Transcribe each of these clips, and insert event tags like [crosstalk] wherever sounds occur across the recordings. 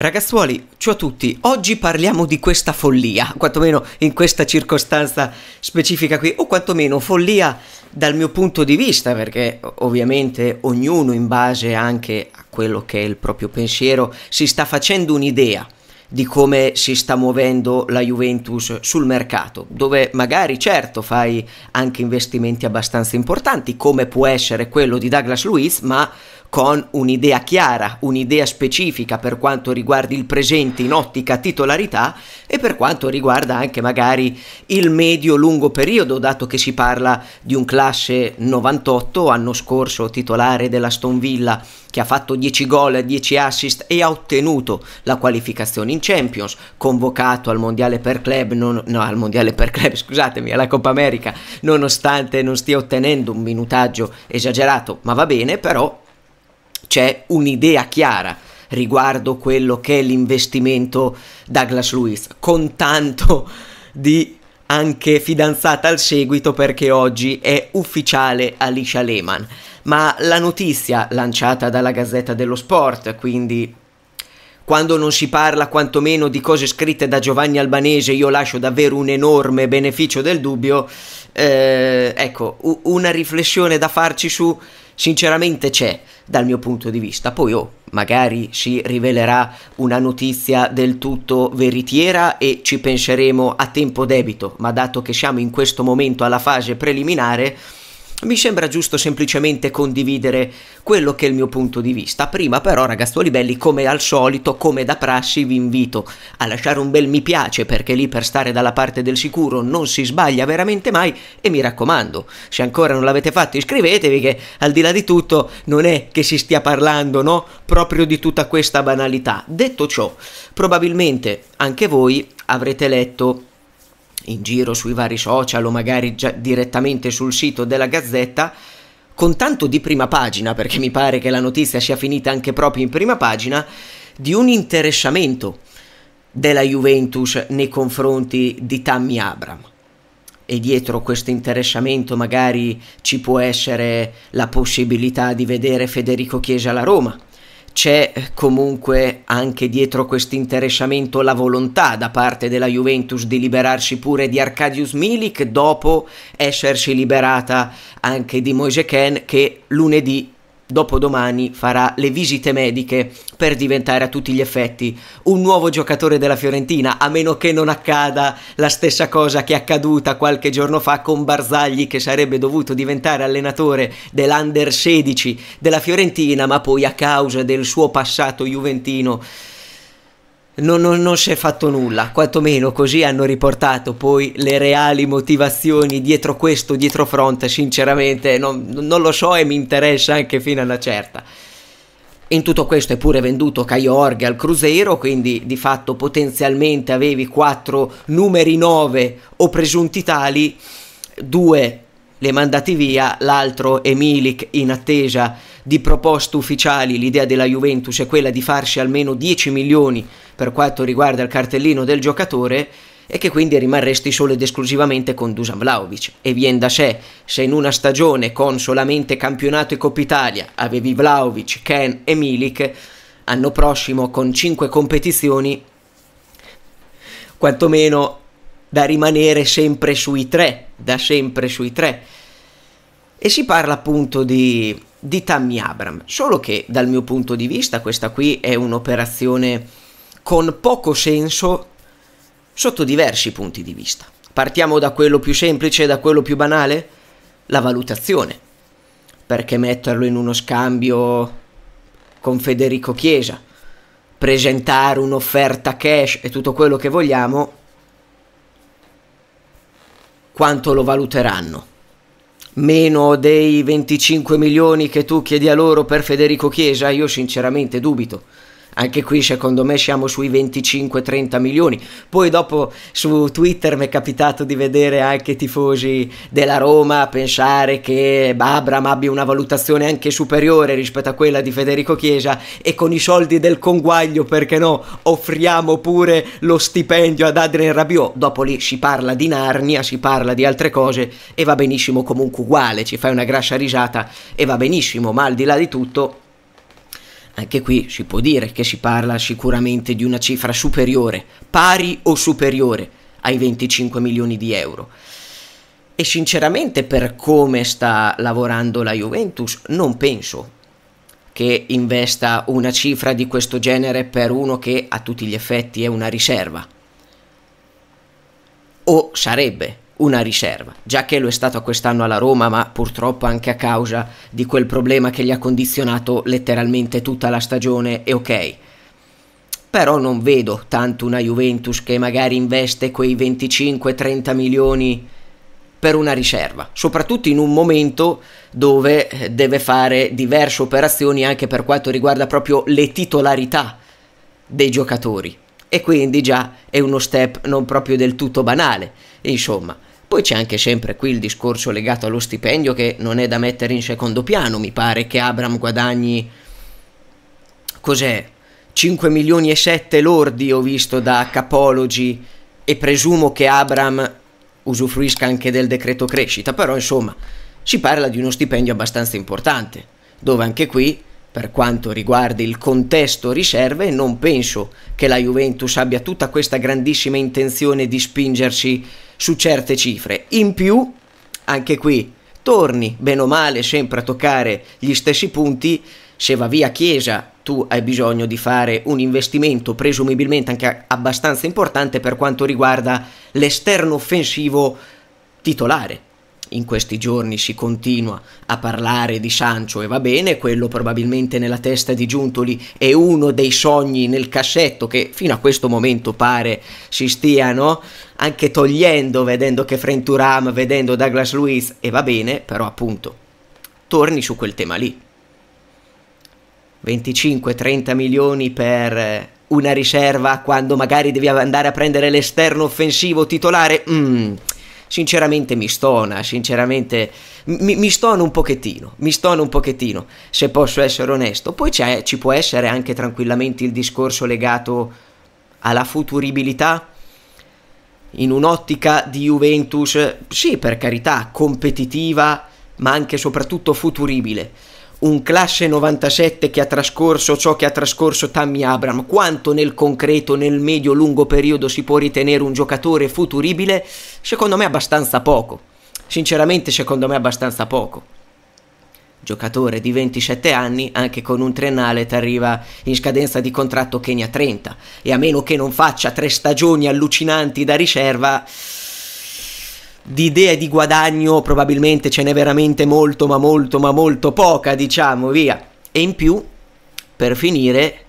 Ragazzuoli, ciao a tutti, oggi parliamo di questa follia, quantomeno in questa circostanza specifica qui, o quantomeno follia dal mio punto di vista, perché ovviamente ognuno in base anche a quello che è il proprio pensiero si sta facendo un'idea di come si sta muovendo la Juventus sul mercato, dove magari certo fai anche investimenti abbastanza importanti, come può essere quello di Douglas Luiz, ma con un'idea chiara, un'idea specifica per quanto riguarda il presente in ottica titolarità e per quanto riguarda anche magari il medio-lungo periodo, dato che si parla di un classe 98, anno scorso titolare della Stonvilla che ha fatto 10 gol, 10 assist e ha ottenuto la qualificazione in Champions, convocato al mondiale per club, non, no, al mondiale per club, [laughs] scusatemi, alla Coppa America, nonostante non stia ottenendo un minutaggio esagerato, ma va bene, però c'è un'idea chiara riguardo quello che è l'investimento Douglas Lewis, con tanto di anche fidanzata al seguito perché oggi è ufficiale Alicia Lehman ma la notizia lanciata dalla Gazzetta dello Sport, quindi quando non si parla quantomeno di cose scritte da Giovanni Albanese, io lascio davvero un enorme beneficio del dubbio. Eh, ecco, una riflessione da farci su, sinceramente c'è dal mio punto di vista. Poi oh, magari si rivelerà una notizia del tutto veritiera e ci penseremo a tempo debito, ma dato che siamo in questo momento alla fase preliminare, mi sembra giusto semplicemente condividere quello che è il mio punto di vista. Prima però ragazzuoli belli, come al solito, come da prassi, vi invito a lasciare un bel mi piace perché lì per stare dalla parte del sicuro non si sbaglia veramente mai e mi raccomando, se ancora non l'avete fatto iscrivetevi che al di là di tutto non è che si stia parlando no? proprio di tutta questa banalità. Detto ciò, probabilmente anche voi avrete letto in giro sui vari social o magari già direttamente sul sito della Gazzetta, con tanto di prima pagina, perché mi pare che la notizia sia finita anche proprio in prima pagina, di un interessamento della Juventus nei confronti di Tammy Abram. E dietro questo interessamento magari ci può essere la possibilità di vedere Federico Chiesa alla Roma, c'è eh, comunque anche dietro questo interessamento la volontà da parte della Juventus di liberarsi pure di Arcadius Milik dopo essersi liberata anche di Moise Ken che lunedì dopodomani farà le visite mediche per diventare a tutti gli effetti un nuovo giocatore della Fiorentina, a meno che non accada la stessa cosa che è accaduta qualche giorno fa con Barzagli che sarebbe dovuto diventare allenatore dell'Under 16 della Fiorentina, ma poi a causa del suo passato juventino non, non, non si è fatto nulla, quantomeno così hanno riportato poi le reali motivazioni dietro questo, dietro fronte, sinceramente non, non lo so e mi interessa anche fino alla certa. In tutto questo è pure venduto Caiorghe al Cruzeiro, quindi di fatto potenzialmente avevi quattro numeri 9 o presunti tali, due le mandati via, l'altro Emilic in attesa di proposte ufficiali l'idea della Juventus è quella di farsi almeno 10 milioni per quanto riguarda il cartellino del giocatore e che quindi rimarresti solo ed esclusivamente con Dusan Vlaovic. E vien da sé, se in una stagione con solamente campionato e Coppa Italia avevi Vlaovic, Ken e Milik, anno prossimo con 5 competizioni, quantomeno da rimanere sempre sui 3, da sempre sui 3. E si parla appunto di di Tammy Abram. Solo che dal mio punto di vista questa qui è un'operazione con poco senso sotto diversi punti di vista. Partiamo da quello più semplice, da quello più banale, la valutazione. Perché metterlo in uno scambio con Federico Chiesa, presentare un'offerta cash e tutto quello che vogliamo, quanto lo valuteranno? meno dei 25 milioni che tu chiedi a loro per Federico Chiesa? Io sinceramente dubito anche qui secondo me siamo sui 25-30 milioni. Poi dopo su Twitter mi è capitato di vedere anche tifosi della Roma pensare che Babram abbia una valutazione anche superiore rispetto a quella di Federico Chiesa e con i soldi del conguaglio, perché no, offriamo pure lo stipendio ad Adrien Rabiot. Dopo lì si parla di Narnia, si parla di altre cose e va benissimo comunque uguale, ci fai una grassa risata e va benissimo, ma al di là di tutto anche qui si può dire che si parla sicuramente di una cifra superiore, pari o superiore ai 25 milioni di euro. E sinceramente per come sta lavorando la Juventus non penso che investa una cifra di questo genere per uno che a tutti gli effetti è una riserva. O sarebbe, una riserva, già che lo è stato quest'anno alla Roma, ma purtroppo anche a causa di quel problema che gli ha condizionato letteralmente tutta la stagione e ok. Però non vedo tanto una Juventus che magari investe quei 25-30 milioni per una riserva, soprattutto in un momento dove deve fare diverse operazioni anche per quanto riguarda proprio le titolarità dei giocatori. E quindi già è uno step non proprio del tutto banale, insomma. Poi c'è anche sempre qui il discorso legato allo stipendio che non è da mettere in secondo piano, mi pare che Abram guadagni cos'è? 5 milioni e 7 lordi ho visto da Capology e presumo che Abram usufruisca anche del decreto crescita, però insomma si parla di uno stipendio abbastanza importante, dove anche qui per quanto riguarda il contesto riserve, non penso che la Juventus abbia tutta questa grandissima intenzione di spingersi su certe cifre. In più, anche qui, torni bene o male sempre a toccare gli stessi punti, se va via Chiesa tu hai bisogno di fare un investimento presumibilmente anche abbastanza importante per quanto riguarda l'esterno offensivo titolare in questi giorni si continua a parlare di Sancho e va bene, quello probabilmente nella testa di Giuntoli è uno dei sogni nel cassetto che fino a questo momento pare si stiano anche togliendo, vedendo che Frenturam, vedendo Douglas Luiz e va bene, però appunto torni su quel tema lì. 25-30 milioni per eh, una riserva quando magari devi andare a prendere l'esterno offensivo titolare. Mm sinceramente mi stona, sinceramente mi, mi stona un pochettino, mi stona un pochettino, se posso essere onesto. Poi ci può essere anche tranquillamente il discorso legato alla futuribilità in un'ottica di Juventus, sì per carità, competitiva, ma anche e soprattutto futuribile un classe 97 che ha trascorso ciò che ha trascorso Tammy Abram, quanto nel concreto, nel medio-lungo periodo si può ritenere un giocatore futuribile? Secondo me abbastanza poco. Sinceramente, secondo me abbastanza poco giocatore di 27 anni, anche con un triennale ti arriva in scadenza di contratto Kenya 30 e a meno che non faccia tre stagioni allucinanti da riserva di idee di guadagno probabilmente ce n'è veramente molto ma molto ma molto poca diciamo via e in più per finire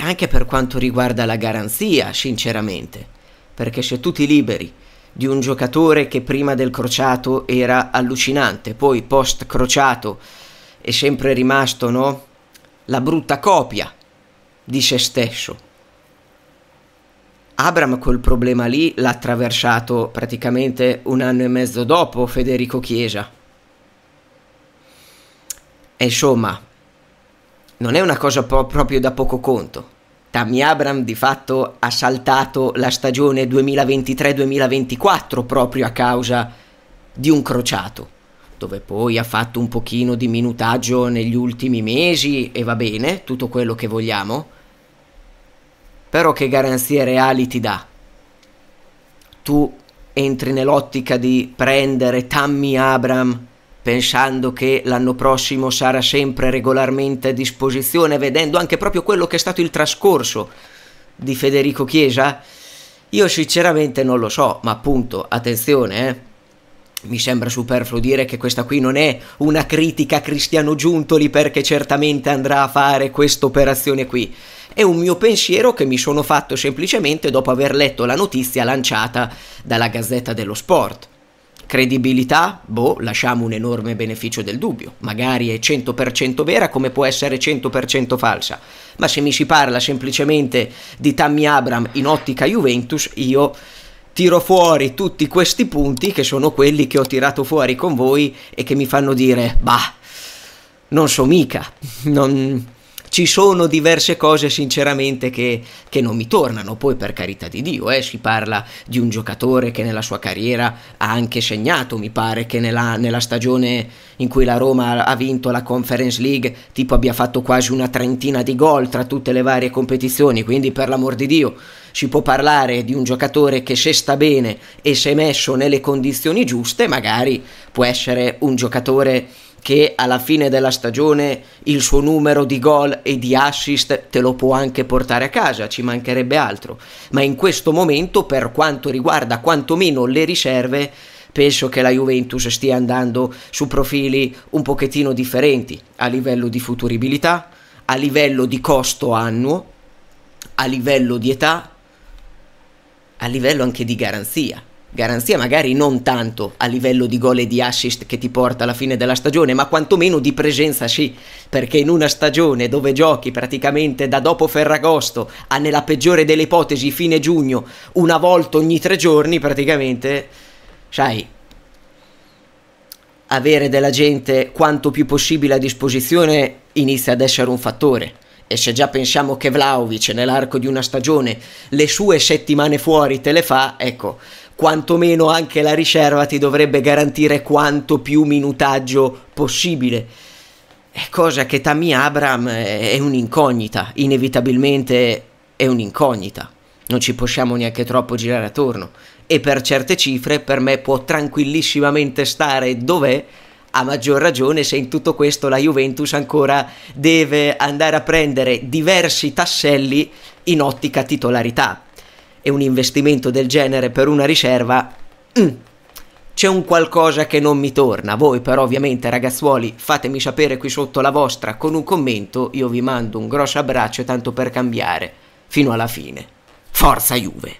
anche per quanto riguarda la garanzia sinceramente perché se tu ti liberi di un giocatore che prima del crociato era allucinante poi post crociato è sempre rimasto no la brutta copia di se stesso Abram quel problema lì l'ha attraversato praticamente un anno e mezzo dopo Federico Chiesa. E insomma, non è una cosa po proprio da poco conto. Tammy Abram di fatto ha saltato la stagione 2023-2024 proprio a causa di un crociato, dove poi ha fatto un pochino di minutaggio negli ultimi mesi e va bene, tutto quello che vogliamo però che garanzie reali ti dà? Tu entri nell'ottica di prendere Tammy Abram pensando che l'anno prossimo sarà sempre regolarmente a disposizione, vedendo anche proprio quello che è stato il trascorso di Federico Chiesa? Io sinceramente non lo so, ma appunto, attenzione, eh mi sembra superfluo dire che questa qui non è una critica a Cristiano Giuntoli perché certamente andrà a fare questa operazione qui. È un mio pensiero che mi sono fatto semplicemente dopo aver letto la notizia lanciata dalla Gazzetta dello Sport. Credibilità? Boh, lasciamo un enorme beneficio del dubbio. Magari è 100% vera come può essere 100% falsa. Ma se mi si parla semplicemente di Tammy Abram in ottica Juventus, io tiro fuori tutti questi punti che sono quelli che ho tirato fuori con voi e che mi fanno dire, bah, non so mica, non ci sono diverse cose sinceramente che, che non mi tornano, poi per carità di Dio, eh, si parla di un giocatore che nella sua carriera ha anche segnato, mi pare che nella, nella stagione in cui la Roma ha vinto la Conference League tipo abbia fatto quasi una trentina di gol tra tutte le varie competizioni, quindi per l'amor di Dio si può parlare di un giocatore che se sta bene e se è messo nelle condizioni giuste magari può essere un giocatore che alla fine della stagione il suo numero di gol e di assist te lo può anche portare a casa, ci mancherebbe altro. Ma in questo momento, per quanto riguarda quantomeno le riserve, penso che la Juventus stia andando su profili un pochettino differenti a livello di futuribilità, a livello di costo annuo, a livello di età, a livello anche di garanzia garanzia magari non tanto a livello di gol e di assist che ti porta alla fine della stagione, ma quantomeno di presenza sì, perché in una stagione dove giochi praticamente da dopo Ferragosto a nella peggiore delle ipotesi fine giugno, una volta ogni tre giorni praticamente, sai, avere della gente quanto più possibile a disposizione inizia ad essere un fattore e se già pensiamo che Vlaovic nell'arco di una stagione le sue settimane fuori te le fa, ecco, quantomeno anche la riserva ti dovrebbe garantire quanto più minutaggio possibile. Cosa che Tammy Abram è un'incognita, inevitabilmente è un'incognita. Non ci possiamo neanche troppo girare attorno. E per certe cifre per me può tranquillissimamente stare dov'è a maggior ragione se in tutto questo la Juventus ancora deve andare a prendere diversi tasselli in ottica titolarità e un investimento del genere per una riserva, mm, c'è un qualcosa che non mi torna. Voi però ovviamente ragazzuoli fatemi sapere qui sotto la vostra con un commento, io vi mando un grosso abbraccio tanto per cambiare, fino alla fine. Forza Juve!